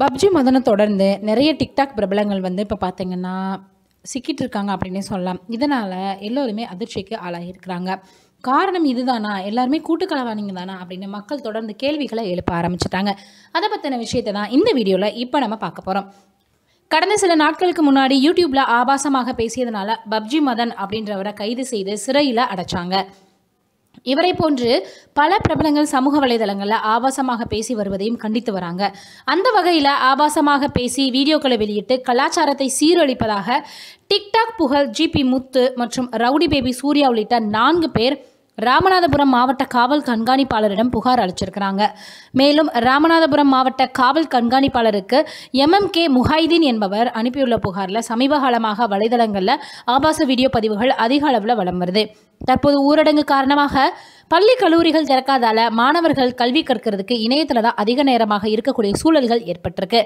PUBG மதனை தொடர்ந்து நிறைய TikTok பிரபலங்கள் வந்து இப்போ பார்த்திங்கன்னா சிக்கிட்டு இருக்காங்க அப்படின்னே சொல்லலாம் இதனால் எல்லோருமே அதிர்ச்சிக்கு ஆளாகியிருக்கிறாங்க காரணம் இதுதானா எல்லாருமே கூட்டுக்கலவானிங்க தானா அப்படின்னு மக்கள் தொடர்ந்து கேள்விகளை எழுப்ப ஆரம்பிச்சிட்டாங்க அதை பற்றின விஷயத்தை தான் இந்த வீடியோவில் இப்போ நம்ம பார்க்க போகிறோம் கடந்த சில நாட்களுக்கு முன்னாடி யூடியூப்பில் ஆபாசமாக பேசியதுனால பப்ஜி மதன் அப்படின்றவரை கைது செய்து சிறையில் அடைச்சாங்க இவரை போன்று பல பிரபலங்கள் சமூக வலைதளங்களில் ஆபாசமாக பேசி வருவதையும் கண்டித்து வராங்க அந்த வகையில் ஆபாசமாக பேசி வீடியோக்களை வெளியிட்டு கலாச்சாரத்தை சீரழிப்பதாக டிக்டாக் புகழ் ஜிபி முத்து மற்றும் ரவுடி பேபி சூர்யா உள்ளிட்ட நான்கு பேர் ராமநாதபுரம் மாவட்ட காவல் கண்காணிப்பாளரிடம் புகார் அளிச்சிருக்கிறாங்க மேலும் ராமநாதபுரம் மாவட்ட காவல் கண்காணிப்பாளருக்கு எம்எம் கே முஹைதீன் என்பவர் அனுப்பியுள்ள புகாரில் சமீப காலமாக வலைதளங்களில் ஆபாச வீடியோ பதிவுகள் அதிக அளவில் வளம் வருது தற்போது ஊரடங்கு காரணமாக பள்ளி கல்லூரிகள் திறக்காதால மாணவர்கள் கல்வி கற்கிறதுக்கு இணையத்தில் தான் அதிக நேரமாக இருக்கக்கூடிய சூழல்கள் ஏற்பட்டிருக்கு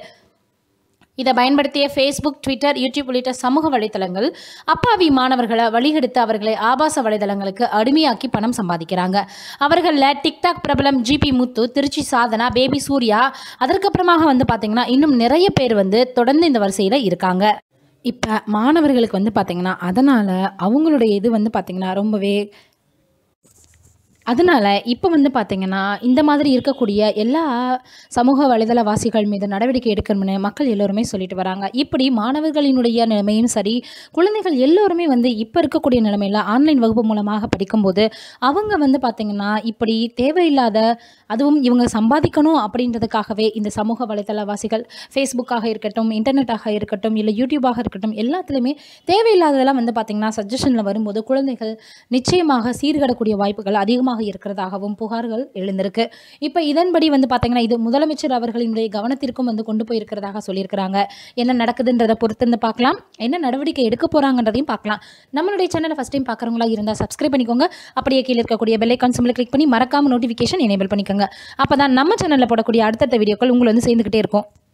இதை பயன்படுத்திய ஃபேஸ்புக் ட்விட்டர் யூடியூப் உள்ளிட்ட சமூக வலைதளங்கள் அப்பாவி மாணவர்களை வழிகெடுத்து அவர்களை ஆபாச வலைதளங்களுக்கு அடிமையாக்கி பணம் சம்பாதிக்கிறாங்க அவர்களில் டிக்டாக் பிரபலம் ஜிபி முத்து திருச்சி சாதனா பேபி சூர்யா அதற்கப்புறமாக வந்து பார்த்திங்கன்னா இன்னும் நிறைய பேர் வந்து தொடர்ந்து இந்த வரிசையில் இருக்காங்க இப்போ மாணவர்களுக்கு வந்து பார்த்திங்கன்னா அதனால் அவங்களுடைய இது வந்து பார்த்திங்கன்னா ரொம்பவே அதனால் இப்போ வந்து பார்த்திங்கன்னா இந்த மாதிரி இருக்கக்கூடிய எல்லா சமூக வலைதளவாசிகள் மீது நடவடிக்கை எடுக்கணும்னு மக்கள் எல்லோருமே சொல்லிட்டு வராங்க இப்படி மாணவர்களினுடைய நிலைமையும் சரி குழந்தைகள் எல்லோருமே வந்து இப்போ இருக்கக்கூடிய நிலைமையில் ஆன்லைன் வகுப்பு மூலமாக படிக்கும்போது அவங்க வந்து பார்த்திங்கன்னா இப்படி தேவையில்லாத அதுவும் இவங்க சம்பாதிக்கணும் அப்படின்றதுக்காகவே இந்த சமூக வலைதள வாசிகள் ஃபேஸ்புக்காக இருக்கட்டும் இன்டர்நெட்டாக இருக்கட்டும் இல்லை யூடியூபாக இருக்கட்டும் எல்லாத்துலேயுமே தேவையில்லாததெல்லாம் வந்து பார்த்திங்கன்னா சஜஷனில் வரும்போது குழந்தைகள் நிச்சயமாக சீர்கடக்கூடிய வாய்ப்புகள் அதிகமாக இருக்கிறதாகவும் புகார்கள் எழுந்திருக்கு இப்போ இதன்படி வந்து பார்த்தீங்கன்னா இது முதலமைச்சர் அவர்களினுடைய கவனத்திற்கும் வந்து கொண்டு போயிருக்கிறதாக சொல்லியிருக்கிறாங்க என்ன நடக்குதுன்றதை பொறுத்து இருந்து பார்க்கலாம் என்ன நடவடிக்கை எடுக்க போகிறாங்கன்றதையும் பார்க்கலாம் நம்மளுடைய சேனலை ஃபஸ்ட் டைம் பார்க்குறவங்களா இருந்தால் சப்ஸ்கிரைப் பண்ணிக்கோங்க அப்படியே கீழே இருக்கக்கூடிய பெல்லைக்கான் சிம்மில் கிளிக் பண்ணி மறக்காமல் நோட்டிஃபிகேஷன் எனேபிள் பண்ணிக்கோங்க அப்போ தான் நம்ம சேனலில் போடக்கூடிய அடுத்தடுத்த வீடியோக்கள் உங்களை வந்து சேர்ந்துக்கிட்டே இருக்கும்